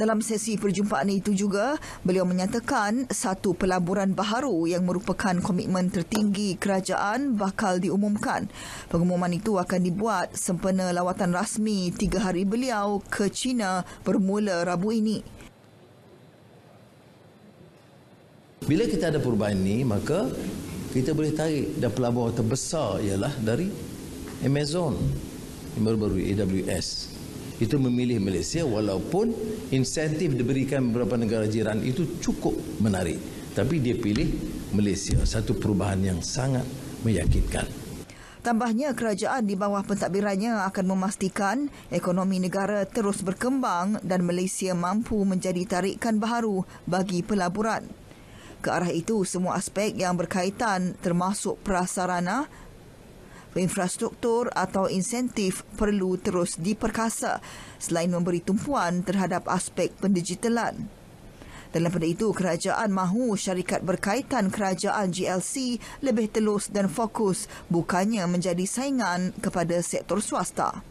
Dalam sesi perjumpaan itu juga, beliau menyatakan satu pelaburan baharu yang merupakan komitmen tertinggi kerajaan bakal diumumkan. Pengumuman itu akan dibuat sempena lawatan rasmi tiga hari beliau ke China bermula Rabu ini. Bila kita ada perubahan ini, maka kita boleh tarik dan pelabur terbesar ialah dari Amazon yang baru-baru AWS itu memilih Malaysia walaupun insentif diberikan beberapa negara jiran itu cukup menarik. Tapi dia pilih Malaysia, satu perubahan yang sangat meyakinkan. Tambahnya kerajaan di bawah pentadbirannya akan memastikan ekonomi negara terus berkembang dan Malaysia mampu menjadi tarikan baharu bagi pelaburan. Ke arah itu, semua aspek yang berkaitan termasuk prasarana, infrastruktur atau insentif perlu terus diperkasa selain memberi tumpuan terhadap aspek pendigitalan. Dalam pada itu, kerajaan mahu syarikat berkaitan kerajaan GLC lebih telus dan fokus bukannya menjadi saingan kepada sektor swasta.